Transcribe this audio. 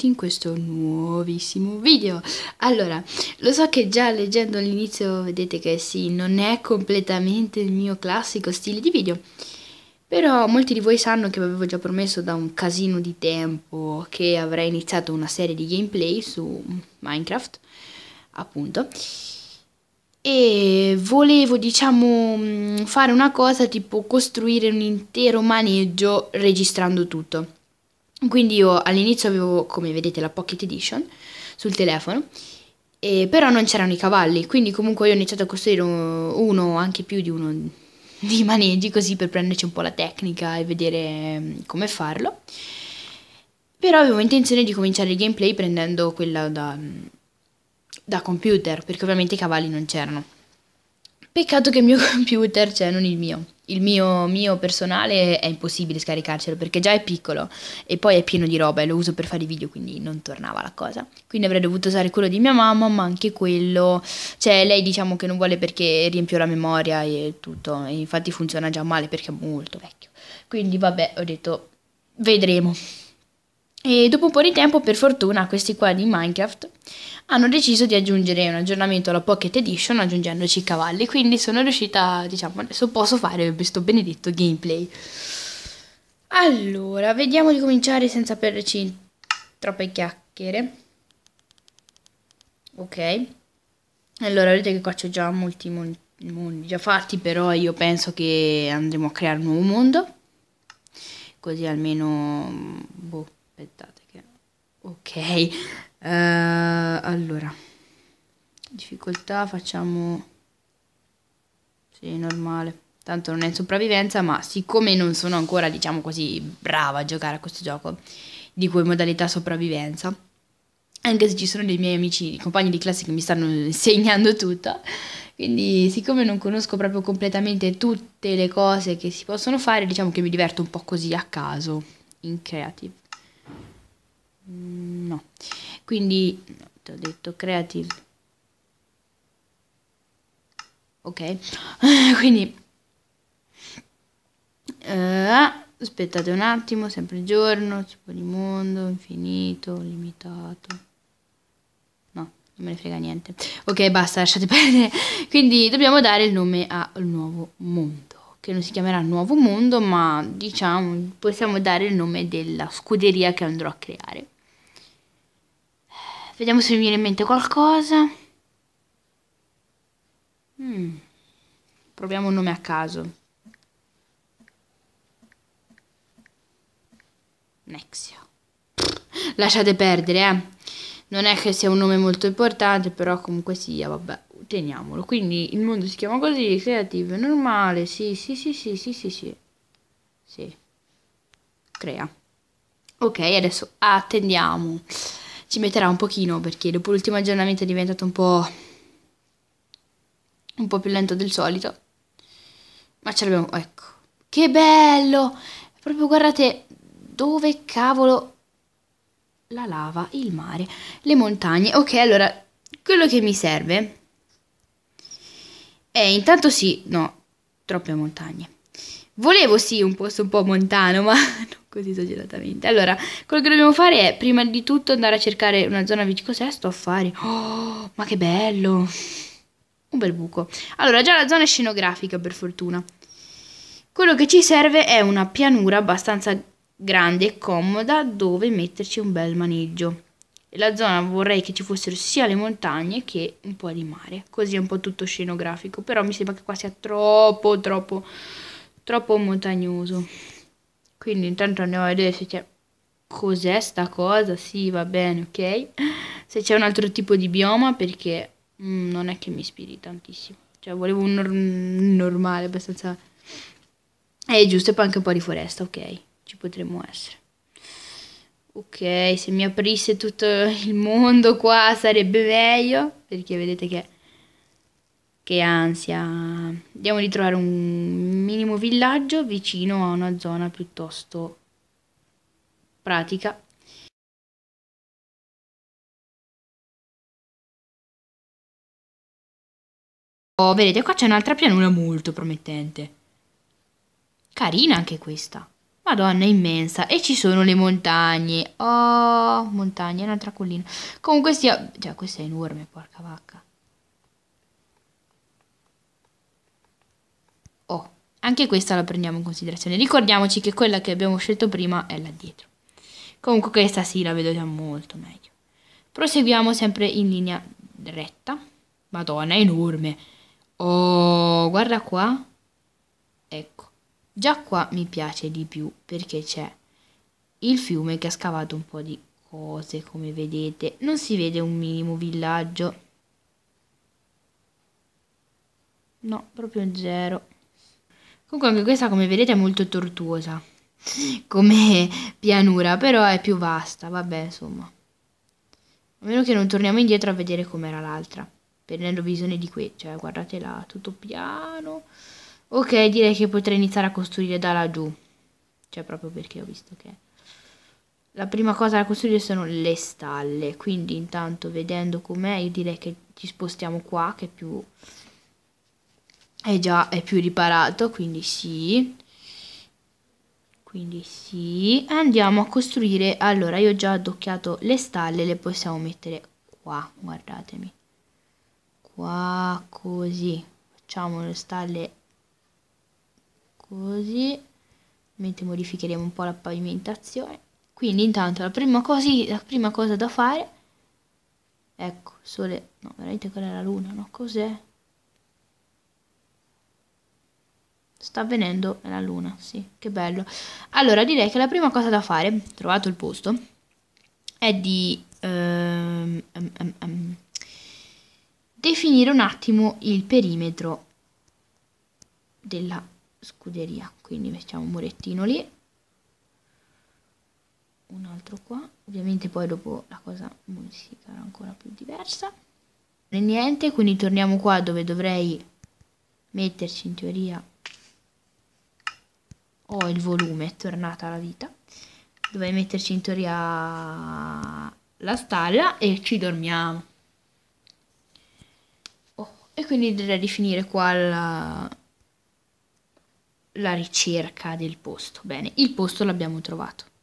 benvenuti in questo nuovissimo video Allora, lo so che già leggendo all'inizio vedete che sì, non è completamente il mio classico stile di video però molti di voi sanno che vi avevo già promesso da un casino di tempo che avrei iniziato una serie di gameplay su Minecraft, appunto. E volevo, diciamo, mm, fare una cosa tipo costruire un intero maneggio registrando tutto. Quindi io all'inizio avevo, come vedete, la Pocket Edition sul telefono, però non c'erano i cavalli, quindi comunque io ho iniziato a costruire uno, anche più di uno di maneggi, così per prenderci un po' la tecnica e vedere mm, come farlo. Però avevo intenzione di cominciare il gameplay prendendo quella da, mm, da computer, perché ovviamente i cavalli non c'erano. Peccato che il mio computer, cioè non il mio, il mio, mio, personale è impossibile scaricarcelo perché già è piccolo e poi è pieno di roba e lo uso per fare i video quindi non tornava la cosa quindi avrei dovuto usare quello di mia mamma ma anche quello cioè lei diciamo che non vuole perché riempio la memoria e tutto e infatti funziona già male perché è molto vecchio quindi vabbè ho detto vedremo e dopo un po' di tempo, per fortuna, questi qua di Minecraft hanno deciso di aggiungere un aggiornamento alla Pocket Edition aggiungendoci i cavalli, quindi sono riuscita, diciamo, adesso posso fare questo benedetto gameplay. Allora, vediamo di cominciare senza perderci troppe chiacchiere. Ok. Allora, vedete che qua c'ho già molti mondi già fatti, però io penso che andremo a creare un nuovo mondo. Così almeno... Boh aspettate che... Ok, uh, allora, difficoltà facciamo... Sì, normale. Tanto non è sopravvivenza, ma siccome non sono ancora, diciamo così, brava a giocare a questo gioco, di cui modalità sopravvivenza, anche se ci sono dei miei amici, dei compagni di classe che mi stanno insegnando tutto, quindi siccome non conosco proprio completamente tutte le cose che si possono fare, diciamo che mi diverto un po' così a caso in creative no quindi no, ti ho detto creative ok quindi uh, aspettate un attimo sempre giorno tipo di mondo infinito limitato no non me ne frega niente ok basta lasciate perdere quindi dobbiamo dare il nome al nuovo mondo che non si chiamerà Nuovo Mondo, ma diciamo possiamo dare il nome della scuderia che andrò a creare. Vediamo se mi viene in mente qualcosa. Mm. Proviamo un nome a caso. Nexia. Lasciate perdere, eh. Non è che sia un nome molto importante, però comunque sia, vabbè, teniamolo. Quindi il mondo si chiama così, creative è normale, sì, sì, sì, sì, sì, sì, sì. Sì. Crea. Ok, adesso attendiamo ci metterà un pochino perché dopo l'ultimo aggiornamento è diventato un po', un po' più lento del solito. Ma ce l'abbiamo, ecco. Che bello! Proprio guardate dove cavolo la lava, il mare, le montagne. Ok, allora, quello che mi serve è intanto sì, no, troppe montagne. Volevo sì un posto un po' montano, ma non così esageratamente. Allora, quello che dobbiamo fare è prima di tutto andare a cercare una zona vicina. Cos'è sto a fare? Oh, ma che bello! Un bel buco. Allora, già la zona è scenografica, per fortuna. Quello che ci serve è una pianura abbastanza grande e comoda dove metterci un bel maneggio. La zona vorrei che ci fossero sia le montagne che un po' di mare, così è un po' tutto scenografico, però mi sembra che qua sia troppo, troppo troppo montagnoso. Quindi intanto andiamo a vedere se c'è cos'è sta cosa. Sì, va bene, ok. Se c'è un altro tipo di bioma perché mm, non è che mi ispiri tantissimo. Cioè, volevo un nor normale, abbastanza... È eh, giusto, e poi anche un po' di foresta, ok. Ci potremmo essere. Ok, se mi aprisse tutto il mondo qua sarebbe meglio, perché vedete che che ansia. Vediamo di trovare un minimo villaggio vicino a una zona piuttosto pratica. Oh, vedete, qua c'è un'altra pianura molto promettente. Carina anche questa. Madonna, è immensa. E ci sono le montagne. Oh, montagne, un'altra collina. Comunque sia... Già, questa è enorme, porca vacca. Anche questa la prendiamo in considerazione. Ricordiamoci che quella che abbiamo scelto prima è là dietro. Comunque questa sì la vedo già molto meglio. Proseguiamo sempre in linea retta. Madonna, è enorme. Oh, guarda qua. Ecco. Già qua mi piace di più perché c'è il fiume che ha scavato un po' di cose, come vedete. Non si vede un minimo villaggio. No, proprio zero. Comunque anche questa come vedete è molto tortuosa come pianura, però è più vasta, vabbè insomma. A meno che non torniamo indietro a vedere com'era l'altra, prendendo visione di qui, cioè guardate là, tutto piano. Ok, direi che potrei iniziare a costruire da laggiù, cioè proprio perché ho visto che... La prima cosa da costruire sono le stalle, quindi intanto vedendo com'è io direi che ci spostiamo qua che è più è già è più riparato, quindi sì. Quindi sì, andiamo a costruire, allora io ho già addocchiato le stalle, le possiamo mettere qua, guardatemi. Qua, così, facciamo le stalle così, mentre modificheremo un po' la pavimentazione. Quindi intanto la prima, così, la prima cosa da fare, ecco, sole, no veramente quella è la luna, no cos'è? Sta avvenendo la luna, sì, che bello. Allora, direi che la prima cosa da fare, trovato il posto, è di um, um, um, definire un attimo il perimetro della scuderia. Quindi mettiamo un murettino lì, un altro qua. Ovviamente poi dopo la cosa sarà ancora più diversa. E niente, quindi torniamo qua dove dovrei metterci in teoria ho il volume, è tornata alla vita. Dovrei metterci in teoria la stalla e ci dormiamo. Oh, e quindi direi di finire qua la, la ricerca del posto. Bene, il posto l'abbiamo trovato.